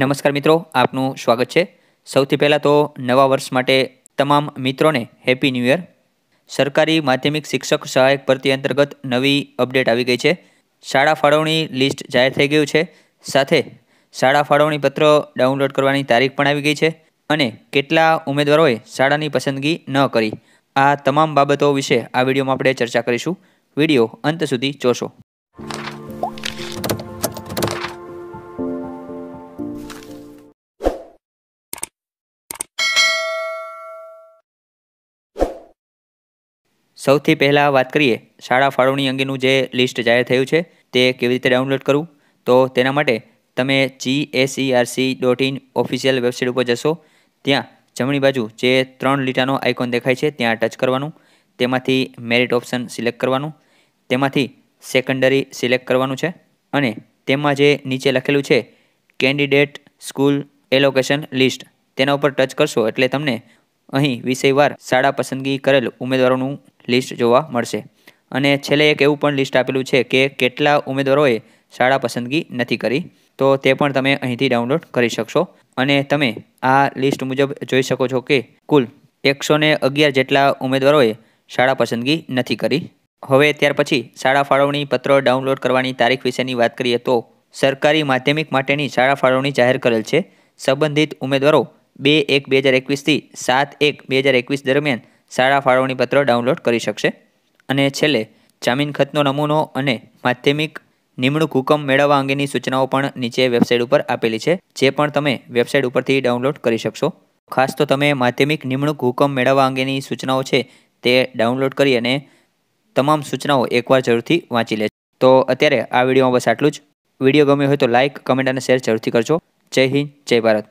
નમસ્કાર મિત્રો આપનું સ્વાગત છે સૌથી પહેલાં તો નવા વર્ષ માટે તમામ મિત્રોને હેપી ન્યૂ યર સરકારી માધ્યમિક શિક્ષક સહાયક ભરતી અંતર્ગત નવી અપડેટ આવી ગઈ છે શાળા ફાળવણી લિસ્ટ જાહેર થઈ ગયું છે સાથે શાળા ફાળવણી પત્ર ડાઉનલોડ કરવાની તારીખ પણ આવી ગઈ છે અને કેટલા ઉમેદવારોએ શાળાની પસંદગી ન કરી આ તમામ બાબતો વિશે આ વિડીયોમાં આપણે ચર્ચા કરીશું વિડીયો અંત સુધી જોશો સૌથી પહેલાં વાત કરીએ શાળા ફાળવણી અંગેનું જે લિસ્ટ જાહેર થયું છે તે કેવી રીતે ડાઉનલોડ કરવું તો તેના માટે તમે G GSERC dot in official website ઉપર જશો ત્યાં જમણી બાજુ જે ત્રણ લીટાનો આઇકોન દેખાય છે ત્યાં ટચ કરવાનું તેમાંથી મેરિટ ઓપ્શન સિલેક્ટ કરવાનું તેમાંથી સેકન્ડરી સિલેક્ટ કરવાનું છે અને તેમાં જે નીચે લખેલું છે કેન્ડિડેટ સ્કૂલ એલોકેશન લિસ્ટ તેના ઉપર ટચ કરશો એટલે તમને અહીં વિષયવાર શાળા પસંદગી કરેલ ઉમેદવારોનું લિસ્ટ જોવા મળશે અને છેલ્લે એક એવું પણ લિસ્ટ આપેલું છે કે કેટલા ઉમેદવારોએ શાળા પસંદગી નથી કરી તો તે પણ તમે અહીંથી ડાઉનલોડ કરી શકશો અને તમે આ લિસ્ટ મુજબ જોઈ શકો છો કે કુલ એકસો અગિયાર જેટલા ઉમેદવારોએ શાળા પસંદગી નથી કરી હવે ત્યાર પછી શાળા ફાળવણી પત્ર ડાઉનલોડ કરવાની તારીખ વિશેની વાત કરીએ તો સરકારી માધ્યમિક માટેની શાળા ફાળવણી જાહેર કરેલ છે સંબંધિત ઉમેદવારો બે એક બે હજાર એકવીસથી સાત એક બે હજાર એકવીસ દરમિયાન શાળા ફાળવણી પત્ર ડાઉનલોડ કરી શકશે અને છેલ્લે જામીન ખતનો નમૂનો અને માધ્યમિક નિમણૂક હુકમ મેળવવા અંગેની સૂચનાઓ પણ નીચે વેબસાઇટ ઉપર આપેલી છે જે પણ તમે વેબસાઇટ ઉપરથી ડાઉનલોડ કરી શકશો ખાસ તો તમે માધ્યમિક નિમણૂક હુકમ મેળવવા અંગેની સૂચનાઓ છે તે ડાઉનલોડ કરી અને તમામ સૂચનાઓ એકવાર જરૂરથી વાંચી લે તો અત્યારે આ વિડીયોમાં બસ આટલું જ વિડીયો ગમ્યો હોય તો લાઇક કમેન્ટ અને શેર જરૂરથી કરજો જય હિન્દ જય ભારત